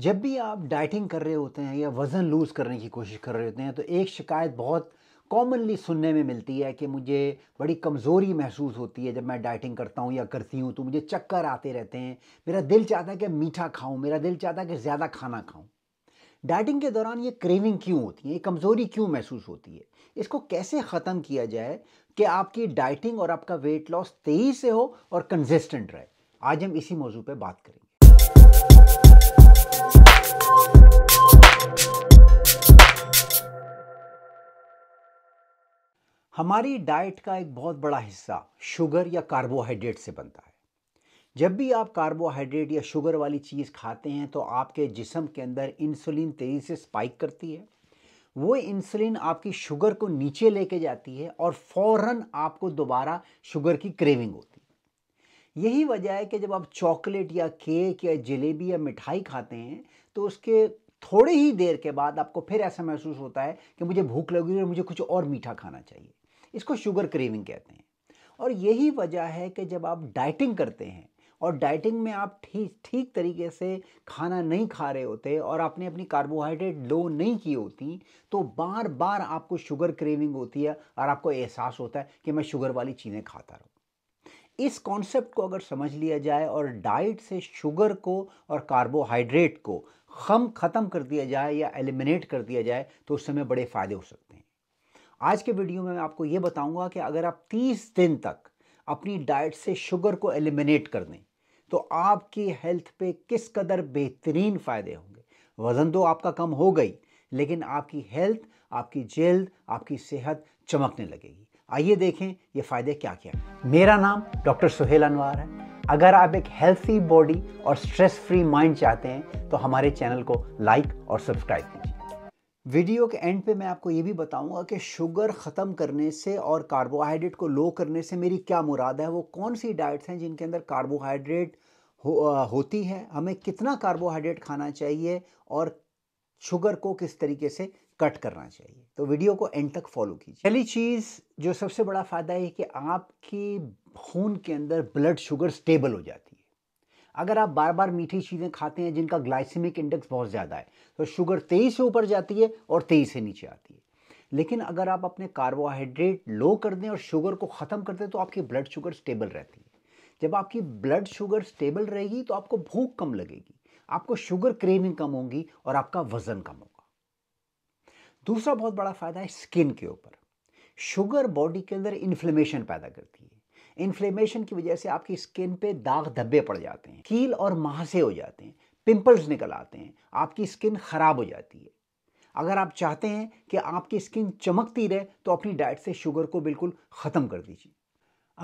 जब भी आप डाइटिंग कर रहे होते हैं या वज़न लूज़ करने की कोशिश कर रहे होते हैं तो एक शिकायत बहुत कॉमनली सुनने में मिलती है कि मुझे बड़ी कमज़ोरी महसूस होती है जब मैं डाइटिंग करता हूँ या करती हूँ तो मुझे चक्कर आते रहते हैं मेरा दिल चाहता है कि मीठा खाऊँ मेरा दिल चाहता है कि ज़्यादा खाना खाऊँ डाइटिंग के दौरान ये क्रेविंग क्यों होती है ये कमज़ोरी क्यों महसूस होती है इसको कैसे ख़त्म किया जाए कि आपकी डाइटिंग और आपका वेट लॉस तेज़ी से हो और कंसिस्टेंट रहे आज हम इसी मौजू पर बात करें हमारी डाइट का एक बहुत बड़ा हिस्सा शुगर या कार्बोहाइड्रेट से बनता है जब भी आप कार्बोहाइड्रेट या शुगर वाली चीज़ खाते हैं तो आपके जिसम के अंदर इंसुलिन तेज़ी से स्पाइक करती है वो इंसुलिन आपकी शुगर को नीचे लेके जाती है और फौरन आपको दोबारा शुगर की क्रेविंग होती है यही वजह है कि जब आप चॉकलेट या केक या जलेबी या मिठाई खाते हैं तो उसके थोड़े ही देर के बाद आपको फिर ऐसा महसूस होता है कि मुझे भूख लगी और मुझे कुछ और मीठा खाना चाहिए इसको शुगर क्रेविंग कहते हैं और यही वजह है कि जब आप डाइटिंग करते हैं और डाइटिंग में आप ठीक ठीक तरीके से खाना नहीं खा रहे होते और आपने अपनी कार्बोहाइड्रेट लो नहीं की होती तो बार बार आपको शुगर क्रेविंग होती है और आपको एहसास होता है कि मैं शुगर वाली चीज़ें खाता रहूँ इस कॉन्सेप्ट को अगर समझ लिया जाए और डाइट से शुगर को और कार्बोहाइड्रेट को खम ख़त्म कर दिया जाए या एलिमिनेट कर दिया जाए तो उस समय बड़े फ़ायदे हो सकते हैं आज के वीडियो में मैं आपको ये बताऊंगा कि अगर आप 30 दिन तक अपनी डाइट से शुगर को एलिमिनेट कर दें तो आपकी हेल्थ पे किस कदर बेहतरीन फ़ायदे होंगे वज़न तो आपका कम हो गई लेकिन आपकी हेल्थ आपकी जल्द आपकी सेहत चमकने लगेगी आइए देखें ये फ़ायदे क्या क्या हैं मेरा नाम डॉक्टर सुहेल अनवार है अगर आप एक हेल्थी बॉडी और स्ट्रेस फ्री माइंड चाहते हैं तो हमारे चैनल को लाइक और सब्सक्राइब कीजिए वीडियो के एंड पे मैं आपको ये भी बताऊंगा कि शुगर ख़त्म करने से और कार्बोहाइड्रेट को लो करने से मेरी क्या मुराद है वो कौन सी डाइट्स हैं जिनके अंदर कार्बोहाइड्रेट हो, होती है हमें कितना कार्बोहाइड्रेट खाना चाहिए और शुगर को किस तरीके से कट करना चाहिए तो वीडियो को एंड तक फॉलो कीजिए पहली चीज़ जो सबसे बड़ा फ़ायदा है कि आपकी खून के अंदर ब्लड शुगर स्टेबल हो जाती है अगर आप बार बार मीठी चीज़ें खाते हैं जिनका ग्लाइसेमिक इंडेक्स बहुत ज़्यादा है तो शुगर तेई से ऊपर जाती है और तेई से नीचे आती है लेकिन अगर आप अपने कार्बोहाइड्रेट लो कर दें और शुगर को ख़त्म कर दें तो आपकी ब्लड शुगर स्टेबल रहती है जब आपकी ब्लड शुगर स्टेबल रहेगी तो आपको भूख कम लगेगी आपको शुगर क्रेविंग कम होगी और आपका वज़न कम होगा दूसरा बहुत बड़ा फ़ायदा है स्किन के ऊपर शुगर बॉडी के अंदर इन्फ्लेमेशन पैदा करती है इन्फ्लेमेशन की वजह से आपकी स्किन पे दाग धब्बे पड़ जाते हैं कील और महासे हो जाते हैं पिंपल्स निकल आते हैं आपकी स्किन ख़राब हो जाती है अगर आप चाहते हैं कि आपकी स्किन चमकती रहे तो अपनी डाइट से शुगर को बिल्कुल ख़त्म कर दीजिए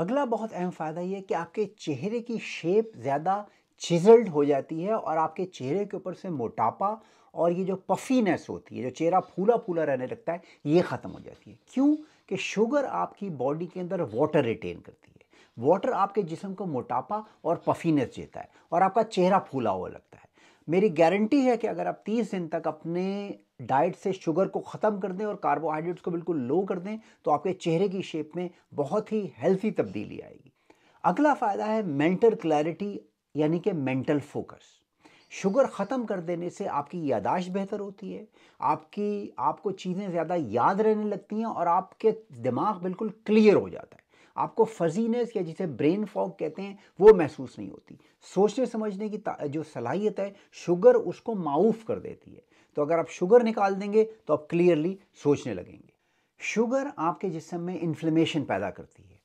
अगला बहुत अहम फ़ायदा ये कि आपके चेहरे की शेप ज़्यादा चिजल्ड हो जाती है और आपके चेहरे के ऊपर से मोटापा और ये जो पफीनेस होती है जो चेहरा फूला फूला रहने लगता है ये ख़त्म हो जाती है क्यों कि शुगर आपकी बॉडी के अंदर वाटर रिटेन करती है वाटर आपके जिसम को मोटापा और पफीनेस देता है और आपका चेहरा फूला हुआ लगता है मेरी गारंटी है कि अगर आप 30 दिन तक अपने डाइट से शुगर को ख़त्म कर दें और कार्बोहाइड्रेट्स को बिल्कुल लो कर दें तो आपके चेहरे की शेप में बहुत ही हेल्थी तब्दीली आएगी अगला फ़ायदा है मेंटल क्लैरिटी यानी कि मेंटल फोकस शुगर ख़त्म कर देने से आपकी यादाश्त बेहतर होती है आपकी आपको चीज़ें ज़्यादा याद रहने लगती हैं और आपके दिमाग बिल्कुल क्लियर हो जाता है आपको फजीनेस या जिसे ब्रेन फॉग कहते हैं वो महसूस नहीं होती सोचने समझने की जो सलाहियत है शुगर उसको माऊफ कर देती है तो अगर आप शुगर निकाल देंगे तो आप क्लियरली सोचने लगेंगे शुगर आपके जिसम में इन्फ्लेमेशन पैदा करती है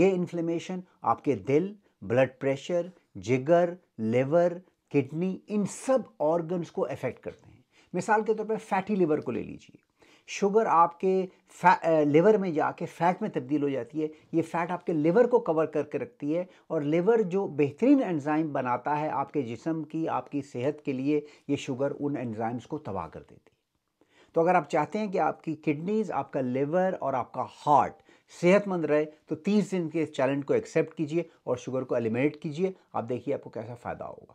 ये इन्फ्लेमेशन आपके दिल ब्लड प्रेशर जिगर लिवर किडनी इन सब ऑर्गन्स को अफेक्ट करते हैं मिसाल के तौर पर फैटी लिवर को ले लीजिए शुगर आपके लिवर में जाके फैट में तब्दील हो जाती है ये फैट आपके लिवर को कवर करके रखती है और लिवर जो बेहतरीन एंजाइम बनाता है आपके जिसम की आपकी सेहत के लिए ये शुगर उन एंजाइम्स को तबाह कर देती है तो अगर आप चाहते हैं कि आपकी किडनीज़ आपका लिवर और आपका हार्ट सेहतमंद रहे तो 30 दिन के इस चैलेंज को एक्सेप्ट कीजिए और शुगर को एलिमिनेट कीजिए आप देखिए आपको कैसा फ़ायदा होगा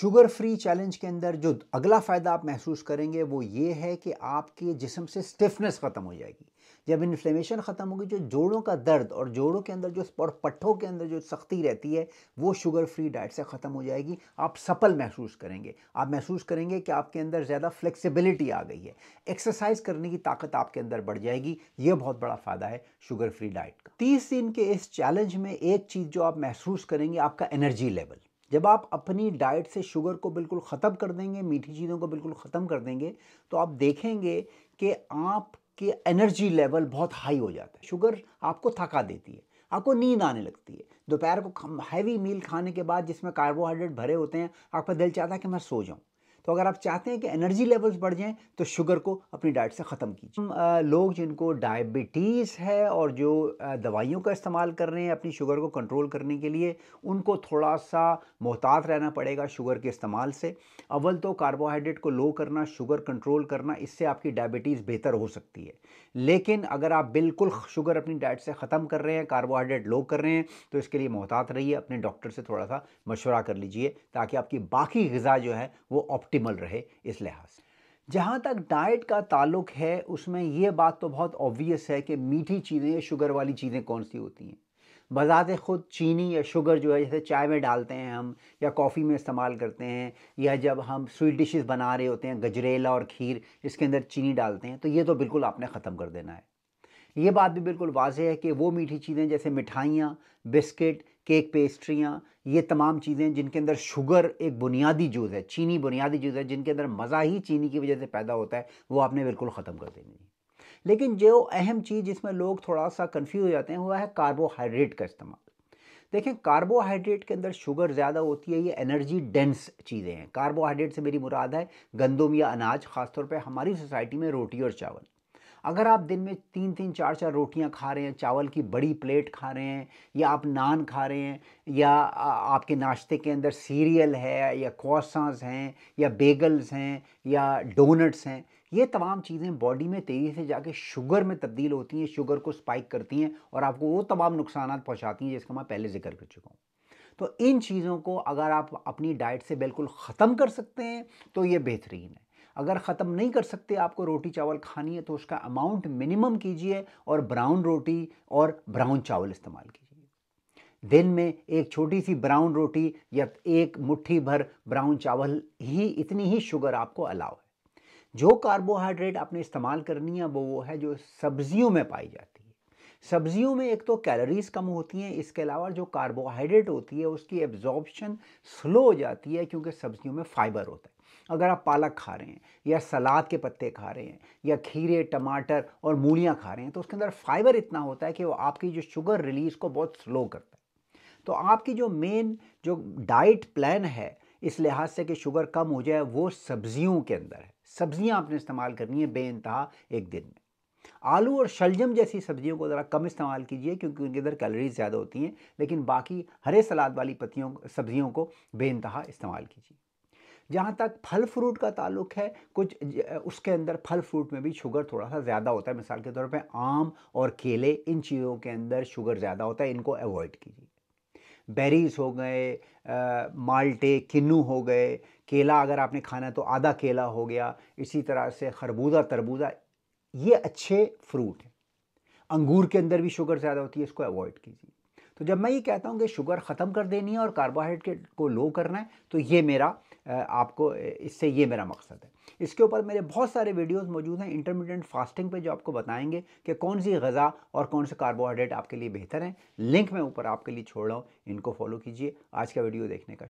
शुगर फ्री चैलेंज के अंदर जो अगला फ़ायदा आप महसूस करेंगे वो ये है कि आपके जिसम से स्टिफनेस ख़त्म हो जाएगी जब इन्फ्लेमेशन ख़त्म होगी जो जोड़ों का दर्द और जोड़ों के अंदर जो और पट्ठों के अंदर जो सख्ती रहती है वो शुगर फ्री डाइट से ख़त्म हो जाएगी आप सफल महसूस करेंगे आप महसूस करेंगे कि आपके अंदर ज़्यादा फ्लेक्सिबिलिटी आ गई है एक्सरसाइज करने की ताकत आपके अंदर बढ़ जाएगी ये बहुत बड़ा फ़ायदा है शुगर फ्री डाइट का तीस दिन के इस चैलेंज में एक चीज़ जो आप महसूस करेंगे आपका एनर्जी लेवल जब आप अपनी डाइट से शुगर को बिल्कुल ख़त्म कर देंगे मीठी चीज़ों को बिल्कुल ख़त्म कर देंगे तो आप देखेंगे कि आपके एनर्जी लेवल बहुत हाई हो जाता है शुगर आपको थका देती है आपको नींद आने लगती है दोपहर को हैवी मील खाने के बाद जिसमें कार्बोहाइड्रेट भरे होते हैं आपका दिल चाहता है कि मैं सो जाऊँ तो अगर आप चाहते हैं कि एनर्जी लेवल्स बढ़ जाएं तो शुगर को अपनी डाइट से ख़त्म कीजिए लोग जिनको डायबिटीज़ है और जो दवाइयों का इस्तेमाल कर रहे हैं अपनी शुगर को कंट्रोल करने के लिए उनको थोड़ा सा मोहतात रहना पड़ेगा शुगर के इस्तेमाल से अव्वल तो कार्बोहाइड्रेट को लो करना शुगर कंट्रोल करना इससे आपकी डायबिटीज़ बेहतर हो सकती है लेकिन अगर आप बिल्कुल शुगर अपनी डाइट से ख़त्म कर रहे हैं कार्बोहाइड्रेट लो कर रहे हैं तो इसके लिए मोहतात रहिए अपने डॉक्टर से थोड़ा सा मशवरा कर लीजिए ताकि आपकी बाकी गज़ा जो है वो ऑप्ट ऑप्टिमल रहे इस लिहाज से जहाँ तक डाइट का ताल्लुक है उसमें यह बात तो बहुत ऑब्वियस है कि मीठी चीज़ें शुगर वाली चीज़ें कौन सी होती हैं बजात ख़ुद चीनी या शुगर जो है जैसे चाय में डालते हैं हम या कॉफ़ी में इस्तेमाल करते हैं या जब हम स्वीट डिशेस बना रहे होते हैं गजरेला और खीर इसके अंदर चीनी डालते हैं तो ये तो बिल्कुल आपने ख़त्म कर देना है ये बात भी बिल्कुल वाजह है कि वो मीठी चीज़ें जैसे मिठाइयाँ बिस्किट केक पेस्ट्रियाँ ये तमाम चीज़ें जिनके अंदर शुगर एक बुनियादी जूज है चीनी बुनियादी जूस है जिनके अंदर मज़ा ही चीनी की वजह से पैदा होता है वो आपने बिल्कुल ख़त्म कर देनी है लेकिन जो अहम चीज़ जिसमें लोग थोड़ा सा कन्फ्यूज हो जाते हैं वह है कार्बोहाइड्रेट का इस्तेमाल देखें कार्बोहाइड्रेट के अंदर शुगर ज़्यादा होती है ये एनर्जी डेंस चीज़ें हैं कार्बोहाइड्रेट से मेरी मुराद है गंदम या अनाज खासतौर पे हमारी सोसाइटी में रोटी और चावल अगर आप दिन में तीन तीन चार चार रोटियां खा रहे हैं चावल की बड़ी प्लेट खा रहे हैं या आप नान खा रहे हैं या आपके नाश्ते के अंदर सीरियल है या क्वासांस हैं या बेगल्स हैं या डोनट्स हैं ये तमाम चीज़ें बॉडी में तेज़ी से जाके शुगर में तब्दील होती हैं शुगर को स्पाइक करती हैं और आपको वो तमाम नुकसान पहुँचाती हैं जिसका मैं पहले जिक्र कर चुका हूँ तो इन चीज़ों को अगर आप अपनी डाइट से बिल्कुल ख़त्म कर सकते हैं तो ये बेहतरीन है अगर ख़त्म नहीं कर सकते आपको रोटी चावल खानी है तो उसका अमाउंट मिनिमम कीजिए और ब्राउन रोटी और ब्राउन चावल इस्तेमाल कीजिए दिन में एक छोटी सी ब्राउन रोटी या एक मुट्ठी भर ब्राउन चावल ही इतनी ही शुगर आपको अलाव है जो कार्बोहाइड्रेट आपने इस्तेमाल करनी है वो वो है जो सब्जियों में पाई जाती है सब्जियों में एक तो कैलोरीज कम होती हैं इसके अलावा जो कार्बोहाइड्रेट होती है उसकी एब्जॉर्बशन स्लो हो जाती है क्योंकि सब्जियों में फाइबर होता है अगर आप पालक खा रहे हैं या सलाद के पत्ते खा रहे हैं या खीरे टमाटर और मूलियाँ खा रहे हैं तो उसके अंदर फाइबर इतना होता है कि वो आपकी जो शुगर रिलीज़ को बहुत स्लो करता है तो आपकी जो मेन जो डाइट प्लान है इस लिहाज से कि शुगर कम हो जाए वो सब्जियों के अंदर है सब्जियां आपने इस्तेमाल करनी है बे एक दिन में आलू और शलजम जैसी सब्जियों को ज़रा कम इस्तेमाल कीजिए क्योंकि उनके अंदर कैलोरीज ज़्यादा होती हैं लेकिन बाकी हरे सलाद वाली पत्तियों सब्जियों को बे इस्तेमाल कीजिए जहाँ तक फल फ्रूट का ताल्लुक है कुछ उसके अंदर फल फ्रूट में भी शुगर थोड़ा सा ज़्यादा होता है मिसाल के तौर पर आम और केले इन चीज़ों के अंदर शुगर ज़्यादा होता है इनको अवॉइड कीजिए बेरीज हो गए माल्टे किन्नू हो गए केला अगर आपने खाना है तो आधा केला हो गया इसी तरह से खरबूजा तरबूजा ये अच्छे फ्रूट हैं अंगूर के अंदर भी शुगर ज़्यादा होती है इसको अवॉइड कीजिए तो जब मैं ये कहता हूँ कि शुगर ख़त्म कर देनी है और कार्बोहाइड्रेट को लो करना है तो ये मेरा आपको इससे ये मेरा मकसद है इसके ऊपर मेरे बहुत सारे वीडियोस मौजूद हैं इंटरमीडिएट फास्टिंग पे जो आपको बताएंगे कि कौन सी गज़ा और कौन से कार्बोहाइड्रेट आपके लिए बेहतर हैं लिंक मैं ऊपर आपके लिए छोड़ रहा हूँ इनको फॉलो कीजिए आज का वीडियो देखने का